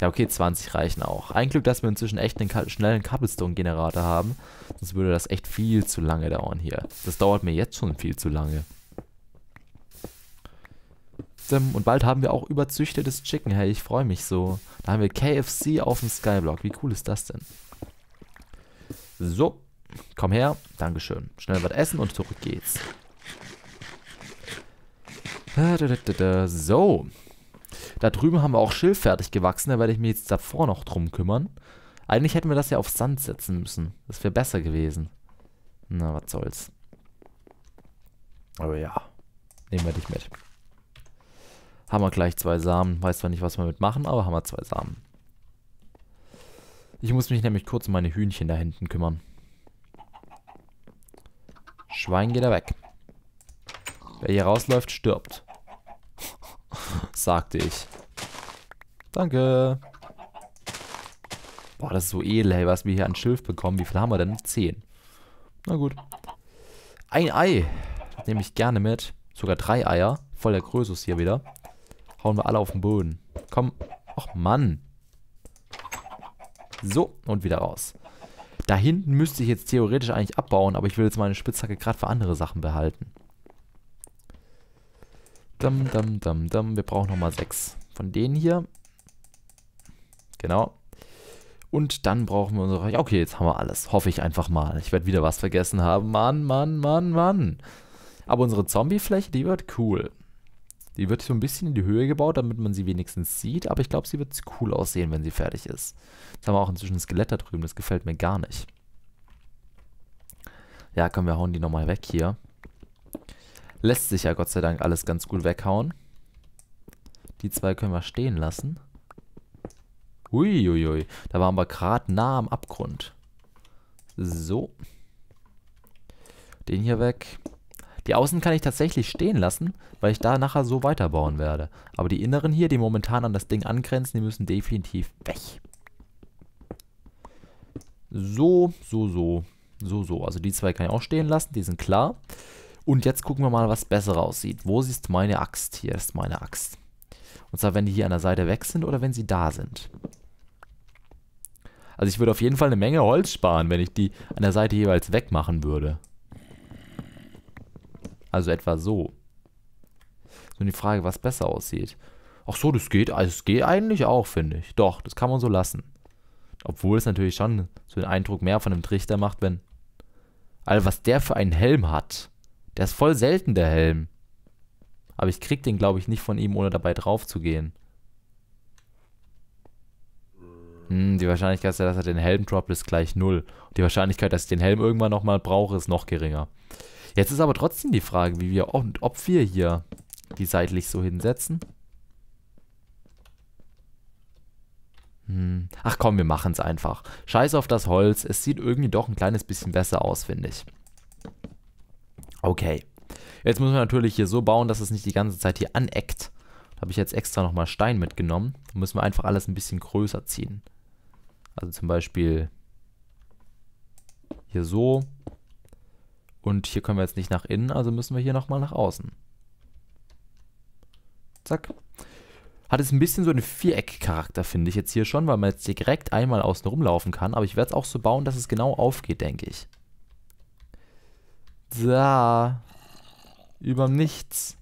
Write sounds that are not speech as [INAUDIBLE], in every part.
Ja, okay, 20 reichen auch. Ein Glück, dass wir inzwischen echt einen schnellen Cobblestone-Generator haben. Sonst würde das echt viel zu lange dauern hier. Das dauert mir jetzt schon viel zu lange. Und bald haben wir auch überzüchtetes Chicken. Hey, ich freue mich so. Da haben wir KFC auf dem Skyblock. Wie cool ist das denn? So, komm her. Dankeschön. Schnell was essen und zurück geht's. So, da drüben haben wir auch Schilf fertig gewachsen, da werde ich mich jetzt davor noch drum kümmern. Eigentlich hätten wir das ja auf Sand setzen müssen. Das wäre besser gewesen. Na, was soll's. Aber ja, nehmen wir dich mit. Haben wir gleich zwei Samen. Weiß zwar nicht, was wir mitmachen, aber haben wir zwei Samen. Ich muss mich nämlich kurz um meine Hühnchen da hinten kümmern. Schwein geht er weg. Wer hier rausläuft, stirbt. [LAUGHS] sagte ich. Danke. Boah, das ist so edel, ey, was wir hier an Schilf bekommen. Wie viel haben wir denn? Zehn. Na gut. Ein Ei. Nehme ich gerne mit. Sogar drei Eier. Voll der Größus hier wieder. Hauen wir alle auf den Boden. Komm. Och, Mann. So, und wieder raus. Da hinten müsste ich jetzt theoretisch eigentlich abbauen, aber ich will jetzt meine Spitzhacke gerade für andere Sachen behalten. Dam, dam, dam, dam. Wir brauchen nochmal sechs von denen hier. Genau. Und dann brauchen wir unsere... okay, jetzt haben wir alles. Hoffe ich einfach mal. Ich werde wieder was vergessen haben. Mann, Mann, Mann, Mann. Aber unsere Zombie-Fläche, die wird cool. Die wird so ein bisschen in die Höhe gebaut, damit man sie wenigstens sieht. Aber ich glaube, sie wird cool aussehen, wenn sie fertig ist. Jetzt haben wir auch inzwischen ein Skelett da drüben. Das gefällt mir gar nicht. Ja, komm, wir hauen die nochmal weg hier. Lässt sich ja Gott sei Dank alles ganz gut weghauen. Die zwei können wir stehen lassen. Uiuiui. Ui, ui. Da waren wir gerade nah am Abgrund. So. Den hier weg. Die Außen kann ich tatsächlich stehen lassen, weil ich da nachher so weiterbauen werde. Aber die Inneren hier, die momentan an das Ding angrenzen, die müssen definitiv weg. So, so, so. So, so. Also die zwei kann ich auch stehen lassen, die sind klar. Und jetzt gucken wir mal, was besser aussieht. Wo ist meine Axt? Hier ist meine Axt. Und zwar, wenn die hier an der Seite weg sind oder wenn sie da sind. Also ich würde auf jeden Fall eine Menge Holz sparen, wenn ich die an der Seite jeweils wegmachen würde. Also etwa so. So die Frage, was besser aussieht. Ach so, das geht, also es geht eigentlich auch, finde ich. Doch, das kann man so lassen. Obwohl es natürlich schon so den Eindruck mehr von einem Trichter macht, wenn... Alter, also was der für einen Helm hat. Der ist voll selten, der Helm. Aber ich krieg den, glaube ich, nicht von ihm, ohne dabei drauf zu gehen. Hm, die Wahrscheinlichkeit, dass er den Helm droppt, ist gleich null. Und die Wahrscheinlichkeit, dass ich den Helm irgendwann nochmal brauche, ist noch geringer. Jetzt ist aber trotzdem die Frage, wie wir ob wir hier die seitlich so hinsetzen. Hm. Ach komm, wir machen es einfach. Scheiß auf das Holz. Es sieht irgendwie doch ein kleines bisschen besser aus, finde ich. Okay. Jetzt müssen wir natürlich hier so bauen, dass es nicht die ganze Zeit hier aneckt. Da habe ich jetzt extra nochmal Stein mitgenommen. Da müssen wir einfach alles ein bisschen größer ziehen. Also zum Beispiel hier so. Und hier können wir jetzt nicht nach innen, also müssen wir hier nochmal nach außen. Zack. Hat es ein bisschen so einen Viereck-Charakter, finde ich jetzt hier schon, weil man jetzt direkt einmal außen rumlaufen kann. Aber ich werde es auch so bauen, dass es genau aufgeht, denke ich. Da. Überm Nichts.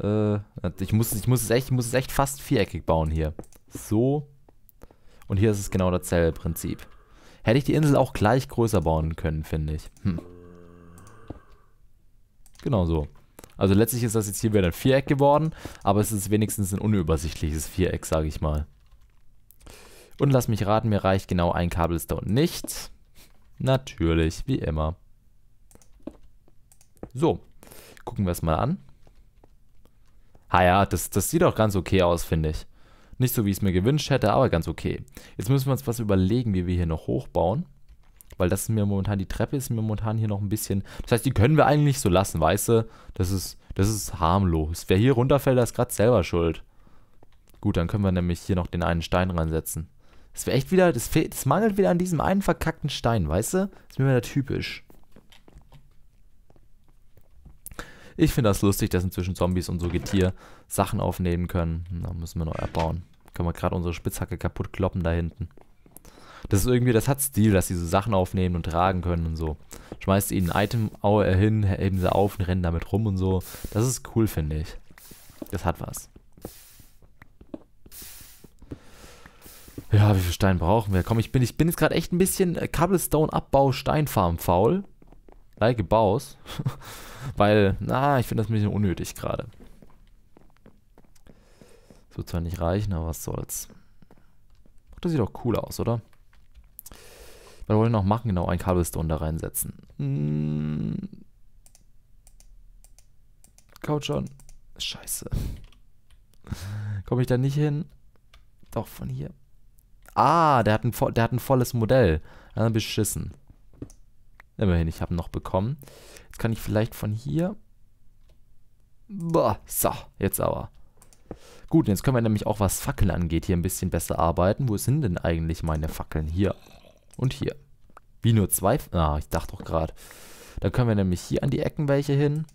Äh, ich muss, ich muss es echt, ich muss es echt fast viereckig bauen hier. So. Und hier ist es genau dasselbe Prinzip. Hätte ich die Insel auch gleich größer bauen können, finde ich. Hm. Genau so. Also letztlich ist das jetzt hier wieder ein Viereck geworden, aber es ist wenigstens ein unübersichtliches Viereck, sage ich mal. Und lass mich raten, mir reicht genau ein Cobblestone nicht. Natürlich, wie immer. So, gucken wir es mal an. Ah ja, das, das sieht auch ganz okay aus, finde ich. Nicht so, wie ich es mir gewünscht hätte, aber ganz okay. Jetzt müssen wir uns was überlegen, wie wir hier noch hochbauen. Weil das ist mir momentan, die Treppe ist mir momentan hier noch ein bisschen... Das heißt, die können wir eigentlich so lassen, weißt du? Das ist, das ist harmlos. Wer hier runterfällt, der ist gerade selber schuld. Gut, dann können wir nämlich hier noch den einen Stein reinsetzen. Das wäre echt wieder... Das, das mangelt wieder an diesem einen verkackten Stein, weißt du? Das ist mir wieder typisch. Ich finde das lustig, dass inzwischen Zombies und so Getier Sachen aufnehmen können. Da müssen wir noch abbauen. Können wir gerade unsere Spitzhacke kaputt kloppen da hinten. Das ist irgendwie, das hat Stil, dass sie so Sachen aufnehmen und tragen können und so. Schmeißt ihnen ein Item äh, hin, heben sie auf und rennen damit rum und so. Das ist cool, finde ich. Das hat was. Ja, wie viel Stein brauchen wir? Komm, ich bin, ich bin jetzt gerade echt ein bisschen äh, Cobblestone-Abbau-Steinfarm faul like a Baus, [LAUGHS] weil, na, ich finde das ein bisschen unnötig gerade. Das wird zwar nicht reichen, aber was soll's. Das sieht doch cool aus, oder? Was wollen wir noch machen? Genau, ein Cobblestone da reinsetzen. Mm. Couch on. Scheiße. [LAUGHS] Komme ich da nicht hin? Doch, von hier. Ah, der hat ein, der hat ein volles Modell. Ja, beschissen. Immerhin, ich habe noch bekommen. Jetzt kann ich vielleicht von hier. Boah, so, jetzt aber. Gut, jetzt können wir nämlich auch, was Fackeln angeht, hier ein bisschen besser arbeiten. Wo sind denn eigentlich meine Fackeln? Hier und hier. Wie nur zwei? Ah, ich dachte doch gerade. Dann können wir nämlich hier an die Ecken welche hin.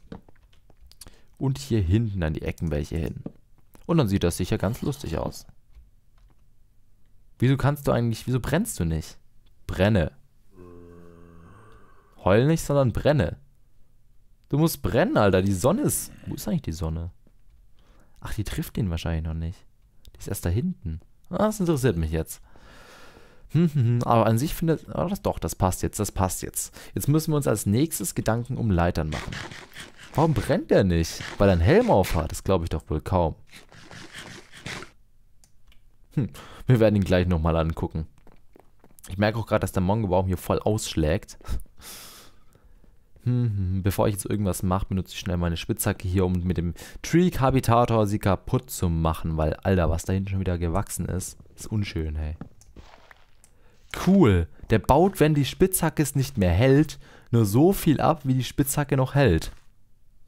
Und hier hinten an die Ecken welche hin. Und dann sieht das sicher ganz lustig aus. Wieso kannst du eigentlich, wieso brennst du nicht? Brenne. Heul nicht, sondern brenne. Du musst brennen, Alter. Die Sonne ist. Wo ist eigentlich die Sonne? Ach, die trifft den wahrscheinlich noch nicht. Die ist erst da hinten. Ah, das interessiert mich jetzt. Hm, hm, hm. Aber an sich findet. Ah, das doch, das passt jetzt, das passt jetzt. Jetzt müssen wir uns als nächstes Gedanken um Leitern machen. Warum brennt der nicht? Weil er einen Helm auf hat. Das glaube ich doch wohl kaum. Hm, wir werden ihn gleich nochmal angucken. Ich merke auch gerade, dass der Mongobaum hier voll ausschlägt. Hm, hm, bevor ich jetzt irgendwas mache, benutze ich schnell meine Spitzhacke hier, um mit dem Tree-Kabitator sie kaputt zu machen, weil, Alter, was da hinten schon wieder gewachsen ist, ist unschön, hey. Cool. Der baut, wenn die Spitzhacke es nicht mehr hält, nur so viel ab, wie die Spitzhacke noch hält.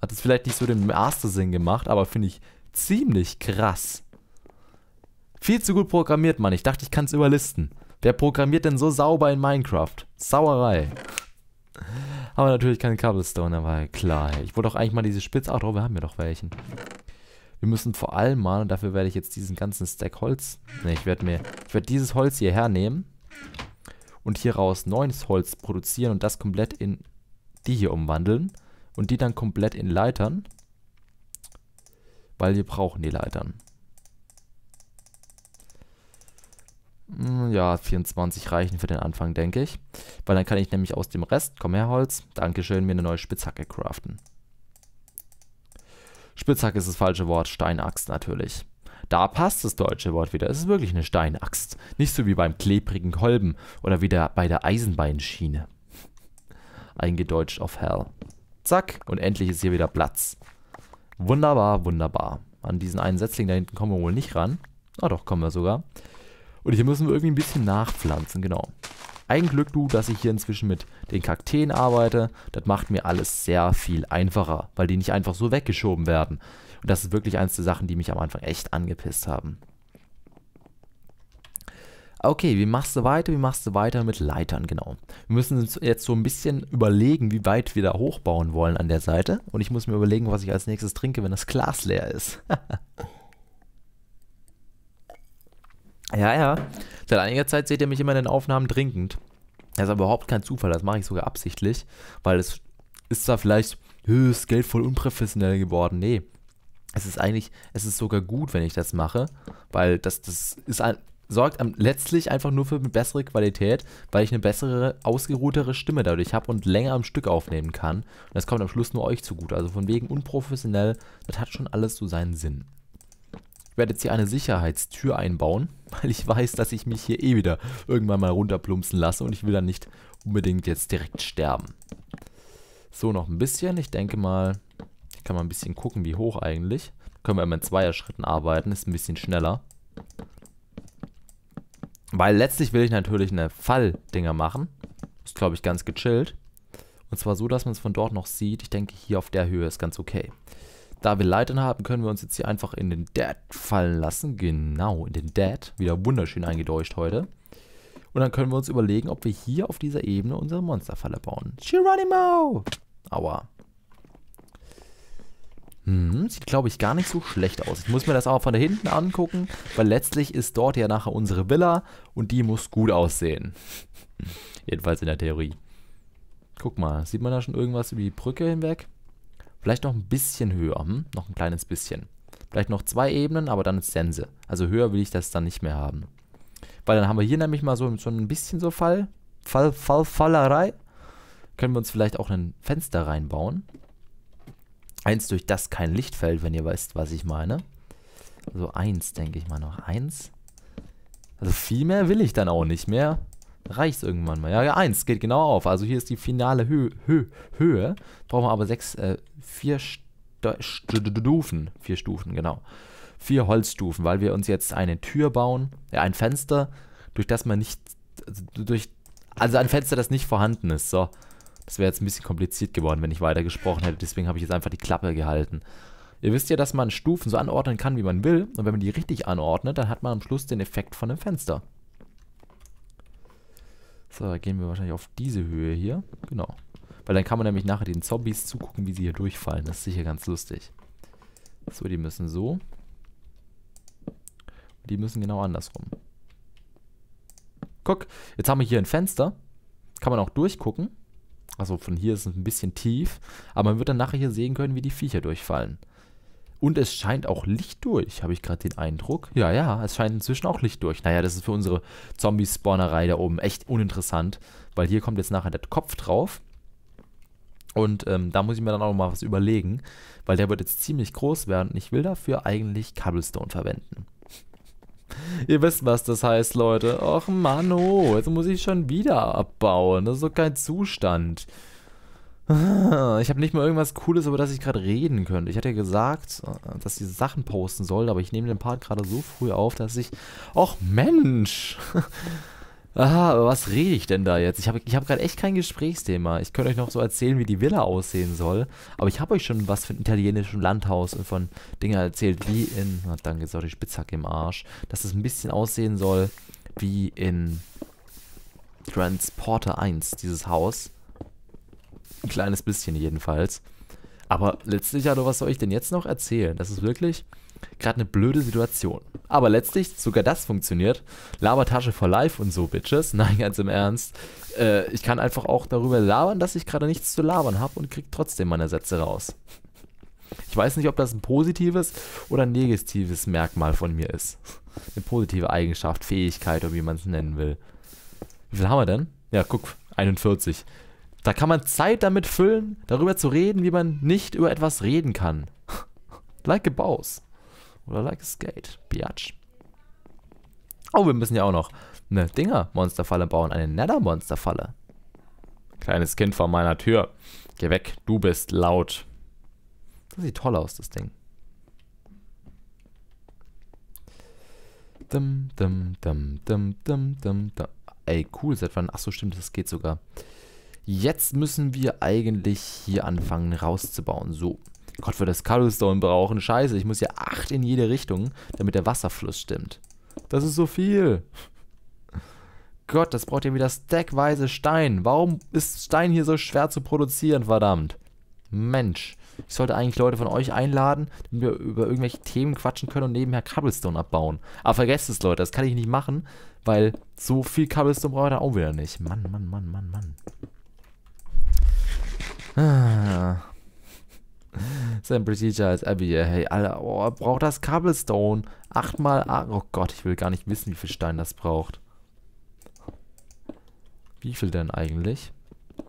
Hat es vielleicht nicht so den ersten Sinn gemacht, aber finde ich ziemlich krass. Viel zu gut programmiert, Mann. Ich dachte, ich kann es überlisten. Wer programmiert denn so sauber in Minecraft? Sauerei. Haben wir natürlich keinen Cobblestone, aber klar. Ich wollte doch eigentlich mal diese Spitz... Ach, doch, wir haben ja doch welchen. Wir müssen vor allem mal, und dafür werde ich jetzt diesen ganzen Stack Holz... Ne, ich werde mir... Ich werde dieses Holz hier hernehmen und hieraus neues Holz produzieren und das komplett in die hier umwandeln und die dann komplett in Leitern, weil wir brauchen die Leitern. Hm, ja, 24 reichen für den Anfang, denke ich. Weil dann kann ich nämlich aus dem Rest, komm her Holz, Dankeschön, mir eine neue Spitzhacke craften. Spitzhacke ist das falsche Wort, Steinaxt natürlich. Da passt das deutsche Wort wieder. Es ist wirklich eine Steinaxt. Nicht so wie beim klebrigen Kolben oder wieder bei der Eisenbeinschiene. Eingedeutscht auf Hell. Zack, und endlich ist hier wieder Platz. Wunderbar, wunderbar. An diesen einen Setzling da hinten kommen wir wohl nicht ran. Ah doch, kommen wir sogar. Und hier müssen wir irgendwie ein bisschen nachpflanzen, genau. Ein Glück, du, dass ich hier inzwischen mit den Kakteen arbeite. Das macht mir alles sehr viel einfacher, weil die nicht einfach so weggeschoben werden. Und das ist wirklich eines der Sachen, die mich am Anfang echt angepisst haben. Okay, wie machst du weiter? Wie machst du weiter mit Leitern, genau. Wir müssen jetzt so ein bisschen überlegen, wie weit wir da hochbauen wollen an der Seite. Und ich muss mir überlegen, was ich als nächstes trinke, wenn das Glas leer ist. [LAUGHS] Ja, ja. Seit einiger Zeit seht ihr mich immer in den Aufnahmen trinkend. Das ist aber überhaupt kein Zufall, das mache ich sogar absichtlich, weil es ist zwar vielleicht das Geld voll unprofessionell geworden. Nee. Es ist eigentlich, es ist sogar gut, wenn ich das mache, weil das, das ist ein, sorgt letztlich einfach nur für eine bessere Qualität, weil ich eine bessere, ausgeruhtere Stimme dadurch habe und länger am Stück aufnehmen kann. Und das kommt am Schluss nur euch zugute. Also von wegen unprofessionell, das hat schon alles so seinen Sinn. Ich werde jetzt hier eine Sicherheitstür einbauen, [LAUGHS] weil ich weiß, dass ich mich hier eh wieder irgendwann mal runterplumpsen lasse und ich will dann nicht unbedingt jetzt direkt sterben. So, noch ein bisschen. Ich denke mal, ich kann mal ein bisschen gucken, wie hoch eigentlich. Können wir immer in Zweierschritten arbeiten, ist ein bisschen schneller. Weil letztlich will ich natürlich eine Falldinger machen. Ist, glaube ich, ganz gechillt. Und zwar so, dass man es von dort noch sieht. Ich denke, hier auf der Höhe ist ganz okay. Okay. Da wir Leitern haben, können wir uns jetzt hier einfach in den Dead fallen lassen. Genau, in den Dead. Wieder wunderschön eingedeutscht heute. Und dann können wir uns überlegen, ob wir hier auf dieser Ebene unsere Monsterfalle bauen. Geronimo! Aua. Hm, sieht, glaube ich, gar nicht so schlecht aus. Ich muss mir das auch von da hinten angucken, weil letztlich ist dort ja nachher unsere Villa und die muss gut aussehen. Jedenfalls in der Theorie. Guck mal, sieht man da schon irgendwas über die Brücke hinweg? Vielleicht noch ein bisschen höher, hm? noch ein kleines bisschen. Vielleicht noch zwei Ebenen, aber dann ist Sense. Also höher will ich das dann nicht mehr haben. Weil dann haben wir hier nämlich mal so, so ein bisschen so Fall, Fall, Fall, Fallerei. Können wir uns vielleicht auch ein Fenster reinbauen. Eins, durch das kein Licht fällt, wenn ihr wisst, was ich meine. also eins, denke ich mal noch. Eins. Also viel mehr will ich dann auch nicht mehr. Reicht irgendwann mal. Ja, eins geht genau auf. Also hier ist die finale Hö Hö Höhe. Brauchen wir aber sechs, äh, vier Stufen, vier Stufen, genau, vier Holzstufen, weil wir uns jetzt eine Tür bauen, äh, ein Fenster, durch das man nicht, also durch, also ein Fenster, das nicht vorhanden ist, so. Das wäre jetzt ein bisschen kompliziert geworden, wenn ich weiter gesprochen hätte, deswegen habe ich jetzt einfach die Klappe gehalten. Ihr wisst ja, dass man Stufen so anordnen kann, wie man will. Und wenn man die richtig anordnet, dann hat man am Schluss den Effekt von einem Fenster. So, da gehen wir wahrscheinlich auf diese Höhe hier. Genau. Weil dann kann man nämlich nachher den Zombies zugucken, wie sie hier durchfallen. Das ist sicher ganz lustig. So, die müssen so. Und die müssen genau andersrum. Guck, jetzt haben wir hier ein Fenster. Kann man auch durchgucken. Also von hier ist es ein bisschen tief. Aber man wird dann nachher hier sehen können, wie die Viecher durchfallen. Und es scheint auch Licht durch, habe ich gerade den Eindruck. Ja, ja, es scheint inzwischen auch Licht durch. Naja, das ist für unsere Zombie-Spawnerei da oben echt uninteressant, weil hier kommt jetzt nachher der Kopf drauf. Und ähm, da muss ich mir dann auch mal was überlegen, weil der wird jetzt ziemlich groß werden und ich will dafür eigentlich Cobblestone verwenden. [LAUGHS] Ihr wisst, was das heißt, Leute. Och, Mano, oh, jetzt muss ich schon wieder abbauen. Das ist doch kein Zustand. [LAUGHS] Ich habe nicht mal irgendwas Cooles, über das ich gerade reden könnte. Ich hatte ja gesagt, äh, dass ich Sachen posten soll, aber ich nehme den Part gerade so früh auf, dass ich... Och, Mensch! [LAUGHS] Aha, was rede ich denn da jetzt? Ich habe ich hab gerade echt kein Gesprächsthema. Ich könnte euch noch so erzählen, wie die Villa aussehen soll. Aber ich habe euch schon was von italienischem Landhaus und von Dingen erzählt, wie in. Na, danke, die Spitzhacke im Arsch. Dass es ein bisschen aussehen soll wie in Transporter 1, dieses Haus. Ein kleines bisschen jedenfalls. Aber letztlich, also, was soll ich denn jetzt noch erzählen? Das ist wirklich. Gerade eine blöde Situation. Aber letztlich, sogar das funktioniert. Labertasche for life und so, Bitches. [LAUGHS] Nein, ganz im Ernst. Äh, ich kann einfach auch darüber labern, dass ich gerade nichts zu labern habe und kriege trotzdem meine Sätze raus. Ich weiß nicht, ob das ein positives oder ein negatives Merkmal von mir ist. Eine positive Eigenschaft, Fähigkeit oder wie man es nennen will. Wie viel haben wir denn? Ja, guck, 41. Da kann man Zeit damit füllen, darüber zu reden, wie man nicht über etwas reden kann. [LAUGHS] like a boss. Oder like a skate. Biatch. Oh, wir müssen ja auch noch eine Dinger-Monsterfalle bauen. Eine Nether-Monsterfalle. Kleines Kind vor meiner Tür. Geh weg, du bist laut. Das sieht toll aus, das Ding. Dum, dum, dum, dum, dum, dum, dum. Ey, cool, seit wann? Achso, stimmt, das geht sogar. Jetzt müssen wir eigentlich hier anfangen rauszubauen. So. Gott, für das Cobblestone brauchen. Scheiße, ich muss ja acht in jede Richtung, damit der Wasserfluss stimmt. Das ist so viel. Gott, das braucht ja wieder stackweise Stein. Warum ist Stein hier so schwer zu produzieren, verdammt? Mensch, ich sollte eigentlich Leute von euch einladen, damit wir über irgendwelche Themen quatschen können und nebenher Cobblestone abbauen. Aber vergesst es, Leute, das kann ich nicht machen, weil so viel Cobblestone brauche ich dann auch wieder nicht. Mann, Mann, Mann, Mann, Mann. Ah. [LAUGHS] Sam Procedure als Abby, äh, hey, Alter, oh, braucht das Cobblestone. 8 mal 8. Oh Gott, ich will gar nicht wissen, wie viel Stein das braucht. Wie viel denn eigentlich?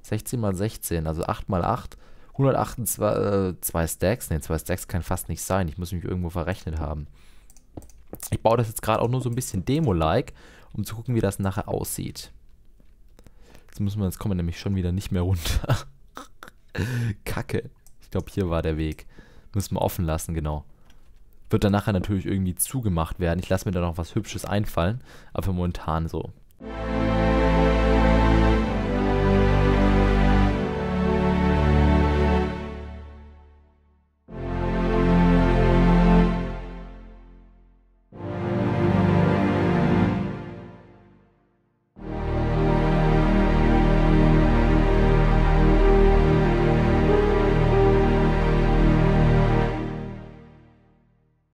16 mal 16, also 8 mal 8. 128, äh, Stacks. Ne, 2 Stacks kann fast nicht sein. Ich muss mich irgendwo verrechnet haben. Ich baue das jetzt gerade auch nur so ein bisschen Demo-like, um zu gucken, wie das nachher aussieht. Jetzt müssen wir, jetzt kommen wir nämlich schon wieder nicht mehr runter. [LAUGHS] Kacke glaube, hier war der Weg. Müssen wir offen lassen, genau. Wird dann nachher natürlich irgendwie zugemacht werden. Ich lasse mir da noch was Hübsches einfallen. Aber momentan so.